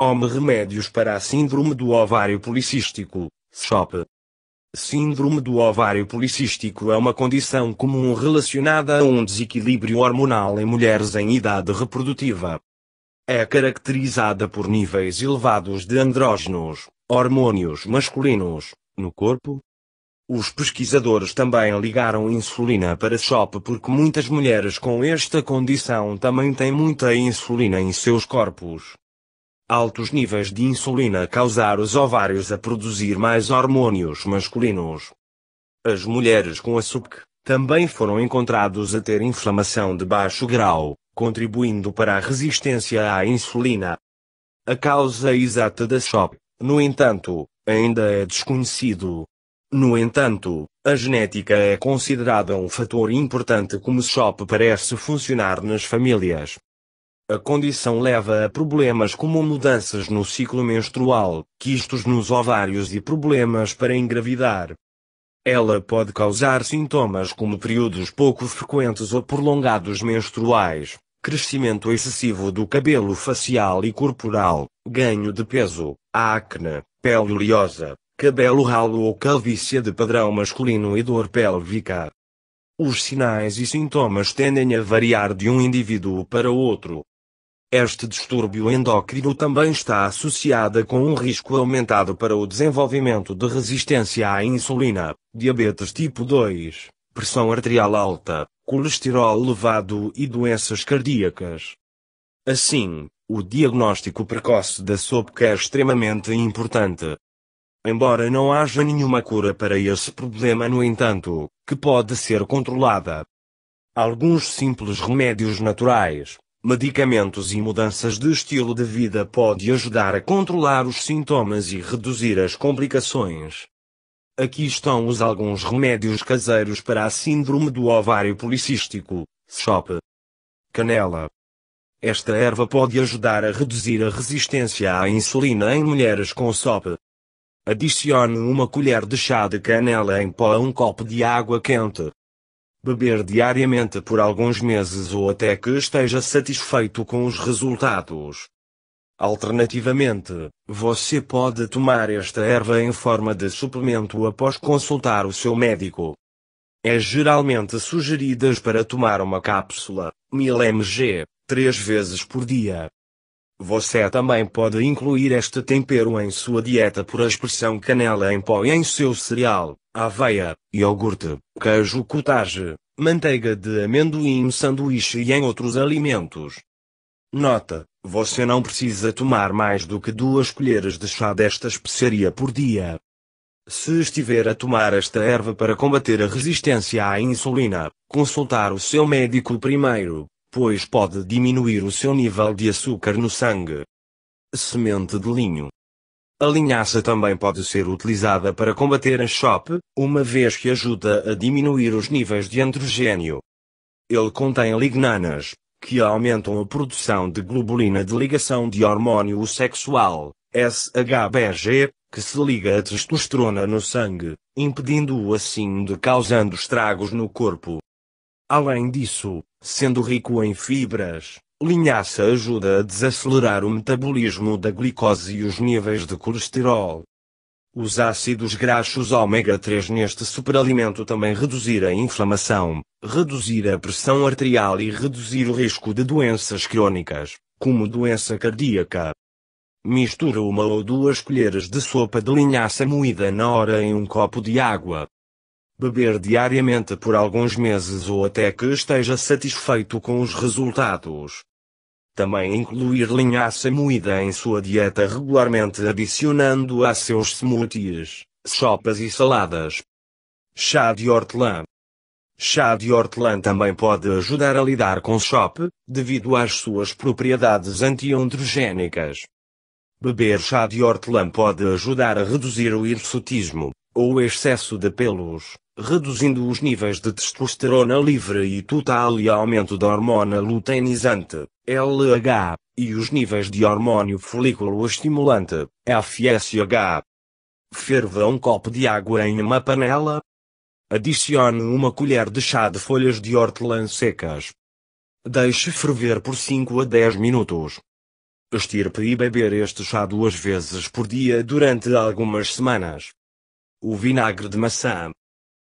Home Remédios para a Síndrome do Ovário Policístico, SHOP. Síndrome do ovário policístico é uma condição comum relacionada a um desequilíbrio hormonal em mulheres em idade reprodutiva. É caracterizada por níveis elevados de andrógenos, hormônios masculinos, no corpo. Os pesquisadores também ligaram insulina para SHOP porque muitas mulheres com esta condição também têm muita insulina em seus corpos. Altos níveis de insulina causar os ovários a produzir mais hormônios masculinos. As mulheres com açúcar também foram encontrados a ter inflamação de baixo grau, contribuindo para a resistência à insulina. A causa exata da SHOP, no entanto, ainda é desconhecido. No entanto, a genética é considerada um fator importante como SHOP parece funcionar nas famílias. A condição leva a problemas como mudanças no ciclo menstrual, quistos nos ovários e problemas para engravidar. Ela pode causar sintomas como períodos pouco frequentes ou prolongados menstruais, crescimento excessivo do cabelo facial e corporal, ganho de peso, acne, pele oleosa, cabelo ralo ou calvície de padrão masculino e dor pélvica. Os sinais e sintomas tendem a variar de um indivíduo para outro, este distúrbio endócrino também está associada com um risco aumentado para o desenvolvimento de resistência à insulina, diabetes tipo 2, pressão arterial alta, colesterol elevado e doenças cardíacas. Assim, o diagnóstico precoce da SOPC é extremamente importante. Embora não haja nenhuma cura para esse problema, no entanto, que pode ser controlada. Alguns simples remédios naturais, Medicamentos e mudanças de estilo de vida pode ajudar a controlar os sintomas e reduzir as complicações. Aqui estão os alguns remédios caseiros para a síndrome do ovário policístico, SOP. Canela. Esta erva pode ajudar a reduzir a resistência à insulina em mulheres com SOP. Adicione uma colher de chá de canela em pó a um copo de água quente beber diariamente por alguns meses ou até que esteja satisfeito com os resultados. Alternativamente, você pode tomar esta erva em forma de suplemento após consultar o seu médico. É geralmente sugeridas para tomar uma cápsula, 1000 mg, três vezes por dia, você também pode incluir este tempero em sua dieta por expressão canela em pó em seu cereal, aveia, iogurte, queijo cottage, manteiga de amendoim sanduíche e em outros alimentos. Nota: você não precisa tomar mais do que duas colheres de chá desta especiaria por dia. Se estiver a tomar esta erva para combater a resistência à insulina, consultar o seu médico primeiro, pois pode diminuir o seu nível de açúcar no sangue. Semente de linho. A linhaça também pode ser utilizada para combater a chope, uma vez que ajuda a diminuir os níveis de androgênio. Ele contém lignanas, que aumentam a produção de globulina de ligação de hormônio sexual, SHBG, que se liga à testosterona no sangue, impedindo-o assim de causando estragos no corpo. Além disso, sendo rico em fibras, linhaça ajuda a desacelerar o metabolismo da glicose e os níveis de colesterol. Os ácidos graxos ômega 3 neste superalimento também reduzir a inflamação, reduzir a pressão arterial e reduzir o risco de doenças crônicas, como doença cardíaca. Misture uma ou duas colheres de sopa de linhaça moída na hora em um copo de água beber diariamente por alguns meses ou até que esteja satisfeito com os resultados. Também incluir linhaça moída em sua dieta regularmente adicionando a seus smoothies, sopas e saladas. Chá de hortelã. Chá de hortelã também pode ajudar a lidar com chope, devido às suas propriedades antiandrogénicas. Beber chá de hortelã pode ajudar a reduzir o hirsutismo, ou excesso de pelos, reduzindo os níveis de testosterona livre e total e aumento da hormona luteinizante, LH, e os níveis de hormônio folículo estimulante, FSH. Ferva um copo de água em uma panela. Adicione uma colher de chá de folhas de hortelã secas. Deixe ferver por 5 a 10 minutos. Estirpe e beber este chá duas vezes por dia durante algumas semanas. O vinagre de maçã,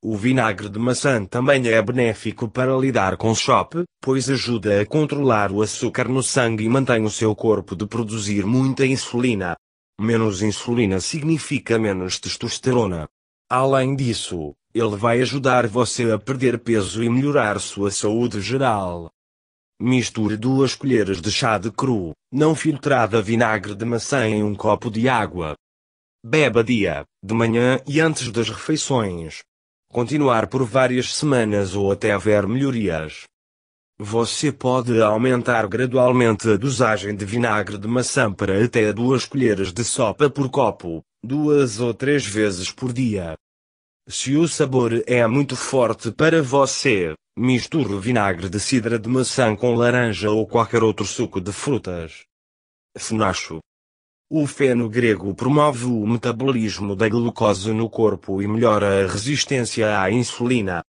o vinagre de maçã também é benéfico para lidar com chope, pois ajuda a controlar o açúcar no sangue e mantém o seu corpo de produzir muita insulina. Menos insulina significa menos testosterona. Além disso, ele vai ajudar você a perder peso e melhorar sua saúde geral. Misture duas colheres de chá de cru, não filtrada vinagre de maçã em um copo de água. Beba dia, de manhã e antes das refeições, continuar por várias semanas ou até haver melhorias. Você pode aumentar gradualmente a dosagem de vinagre de maçã para até duas colheres de sopa por copo, duas ou três vezes por dia. Se o sabor é muito forte para você, misture vinagre de cidra de maçã com laranja ou qualquer outro suco de frutas. Fenacho o feno grego promove o metabolismo da glucose no corpo e melhora a resistência à insulina.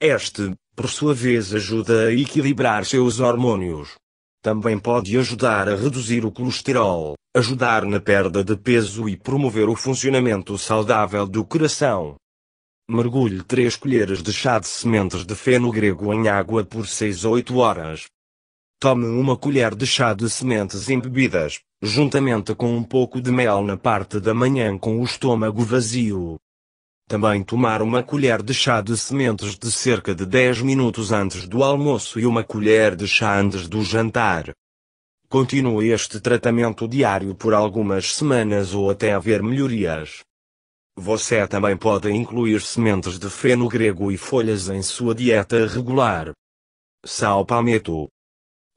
Este, por sua vez, ajuda a equilibrar seus hormônios. Também pode ajudar a reduzir o colesterol, ajudar na perda de peso e promover o funcionamento saudável do coração. Mergulhe 3 colheres de chá de sementes de feno grego em água por 6 ou 8 horas. Tome uma colher de chá de sementes embebidas, juntamente com um pouco de mel na parte da manhã com o estômago vazio. Também tomar uma colher de chá de sementes de cerca de 10 minutos antes do almoço e uma colher de chá antes do jantar. Continue este tratamento diário por algumas semanas ou até haver melhorias. Você também pode incluir sementes de feno grego e folhas em sua dieta regular. Sal palmeto.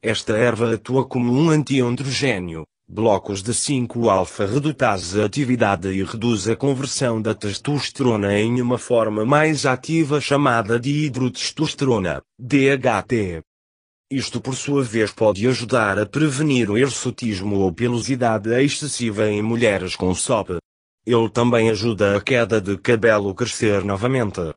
Esta erva atua como um antiandrogênio, blocos de 5-alfa redutase a atividade e reduz a conversão da testosterona em uma forma mais ativa chamada de hidrotestosterona, DHT. Isto por sua vez pode ajudar a prevenir o hirsutismo ou pelosidade excessiva em mulheres com SOP. Ele também ajuda a queda de cabelo crescer novamente.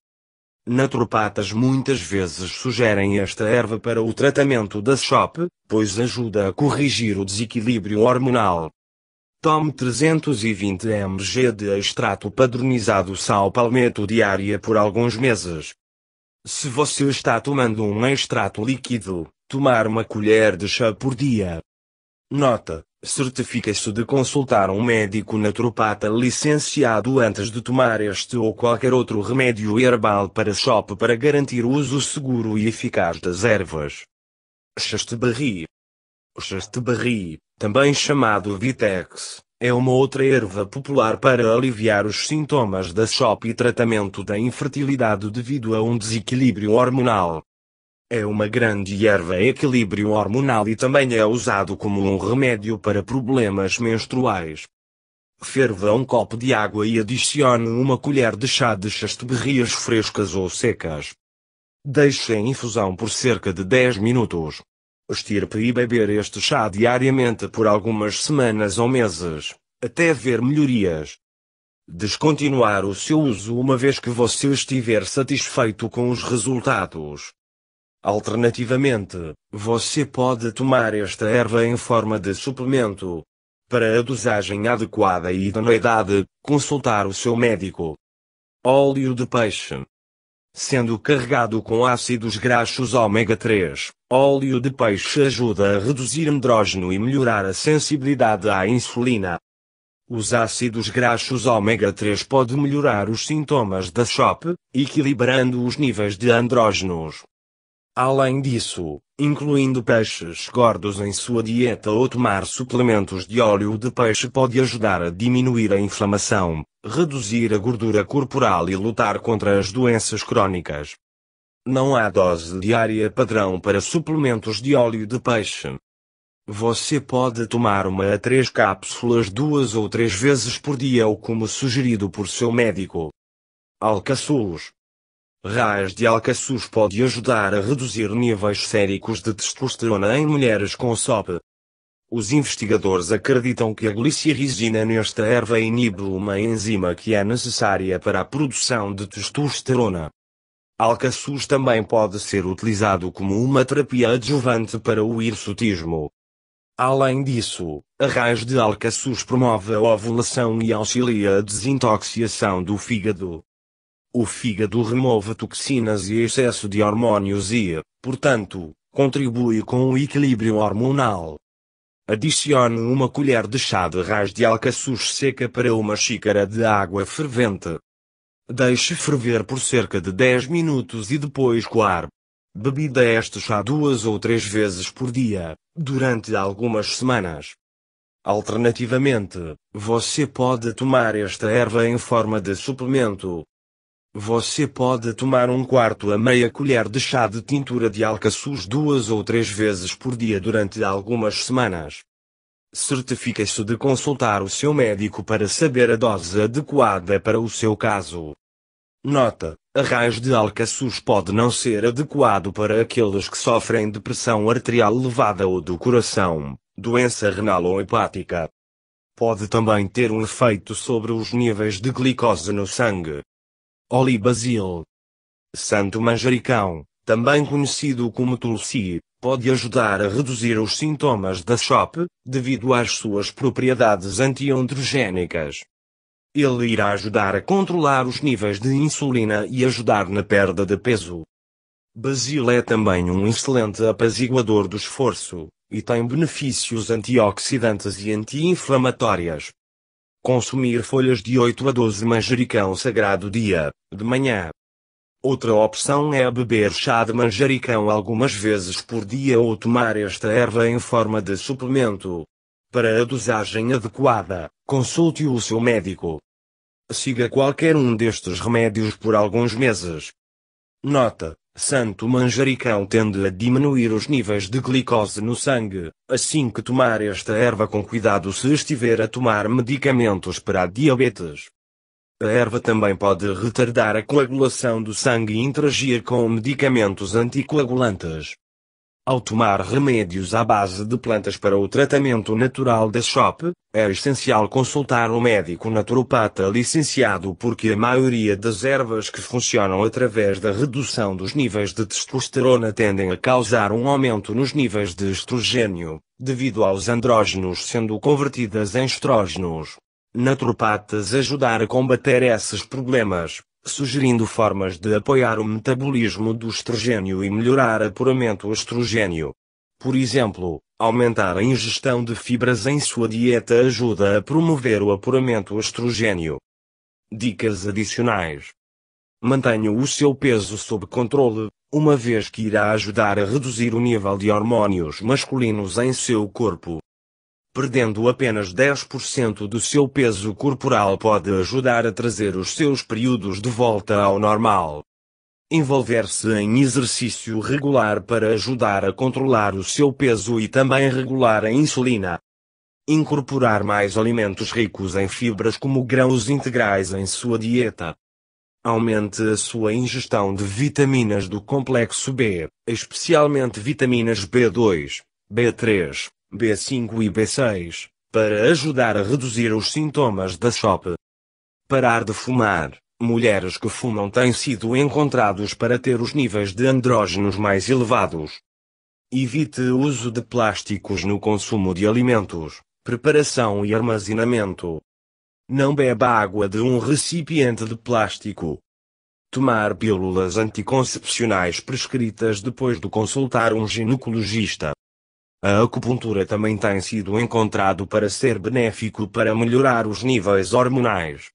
Naturopatas muitas vezes sugerem esta erva para o tratamento da SHOP, pois ajuda a corrigir o desequilíbrio hormonal. Tome 320 mg de extrato padronizado sal palmeto diária por alguns meses. Se você está tomando um extrato líquido, tomar uma colher de chá por dia. Nota: Certifica-se de consultar um médico naturopata licenciado antes de tomar este ou qualquer outro remédio herbal para shop para garantir o uso seguro e eficaz das ervas. Chasteberry Chasteberry, também chamado Vitex, é uma outra erva popular para aliviar os sintomas da chope e tratamento da infertilidade devido a um desequilíbrio hormonal. É uma grande erva equilíbrio hormonal e também é usado como um remédio para problemas menstruais. Ferva um copo de água e adicione uma colher de chá de chasteberrias frescas ou secas. Deixe em infusão por cerca de 10 minutos. Estirpe e beber este chá diariamente por algumas semanas ou meses, até ver melhorias. Descontinuar o seu uso uma vez que você estiver satisfeito com os resultados. Alternativamente, você pode tomar esta erva em forma de suplemento. Para a dosagem adequada e idoneidade, consultar o seu médico. Óleo de peixe. Sendo carregado com ácidos graxos ômega 3, óleo de peixe ajuda a reduzir andrógeno e melhorar a sensibilidade à insulina. Os ácidos graxos ômega 3 podem melhorar os sintomas da SHOP, equilibrando os níveis de andrógenos. Além disso, incluindo peixes gordos em sua dieta ou tomar suplementos de óleo de peixe pode ajudar a diminuir a inflamação, reduzir a gordura corporal e lutar contra as doenças crônicas. Não há dose diária padrão para suplementos de óleo de peixe. Você pode tomar uma a três cápsulas duas ou três vezes por dia ou como sugerido por seu médico. Alcaçuz, Raios de alcaçuz pode ajudar a reduzir níveis séricos de testosterona em mulheres com SOP. Os investigadores acreditam que a glicirizina nesta erva inibe uma enzima que é necessária para a produção de testosterona. Alcaçuz também pode ser utilizado como uma terapia adjuvante para o hirsutismo. Além disso, a raiz de alcaçuz promove a ovulação e auxilia a desintoxicação do fígado. O fígado remove toxinas e excesso de hormônios e, portanto, contribui com o equilíbrio hormonal. Adicione uma colher de chá de raiz de alcaçuz seca para uma xícara de água fervente. Deixe ferver por cerca de 10 minutos e depois coar. Bebida este chá duas ou três vezes por dia, durante algumas semanas. Alternativamente, você pode tomar esta erva em forma de suplemento, você pode tomar um quarto a meia colher de chá de tintura de alcaçuz duas ou três vezes por dia durante algumas semanas. Certifique-se de consultar o seu médico para saber a dose adequada para o seu caso. Nota: a raiz de alcaçuz pode não ser adequado para aqueles que sofrem de pressão arterial elevada ou do coração, doença renal ou hepática. Pode também ter um efeito sobre os níveis de glicose no sangue. Basil, Santo manjericão, também conhecido como tulsi, pode ajudar a reduzir os sintomas da SHOP, devido às suas propriedades antiandrogênicas. Ele irá ajudar a controlar os níveis de insulina e ajudar na perda de peso. Basil é também um excelente apaziguador do esforço, e tem benefícios antioxidantes e anti-inflamatórias. Consumir folhas de 8 a 12 manjericão sagrado dia, de manhã. Outra opção é beber chá de manjericão algumas vezes por dia ou tomar esta erva em forma de suplemento. Para a dosagem adequada, consulte o seu médico. Siga qualquer um destes remédios por alguns meses, Nota: Santo manjericão tende a diminuir os níveis de glicose no sangue, assim que tomar esta erva com cuidado se estiver a tomar medicamentos para a diabetes. A erva também pode retardar a coagulação do sangue e interagir com medicamentos anticoagulantes. Ao tomar remédios à base de plantas para o tratamento natural da SHOP, é essencial consultar um médico naturopata licenciado porque a maioria das ervas que funcionam através da redução dos níveis de testosterona tendem a causar um aumento nos níveis de estrogênio, devido aos andrógenos sendo convertidas em estrógenos naturopatas ajudar a combater esses problemas, sugerindo formas de apoiar o metabolismo do estrogênio e melhorar apuramento estrogênio. Por exemplo, aumentar a ingestão de fibras em sua dieta ajuda a promover o apuramento estrogênio. Dicas adicionais. Mantenha o seu peso sob controle, uma vez que irá ajudar a reduzir o nível de hormônios masculinos em seu corpo perdendo apenas 10% do seu peso corporal pode ajudar a trazer os seus períodos de volta ao normal. Envolver-se em exercício regular para ajudar a controlar o seu peso e também regular a insulina. Incorporar mais alimentos ricos em fibras como grãos integrais em sua dieta. Aumente a sua ingestão de vitaminas do complexo B, especialmente vitaminas B2, B3, B5 e B6, para ajudar a reduzir os sintomas da SOP. Parar de fumar. Mulheres que fumam têm sido encontrados para ter os níveis de andrógenos mais elevados. Evite o uso de plásticos no consumo de alimentos, preparação e armazenamento. Não beba água de um recipiente de plástico. Tomar pílulas anticoncepcionais prescritas depois de consultar um ginecologista. A acupuntura também tem sido encontrado para ser benéfico para melhorar os níveis hormonais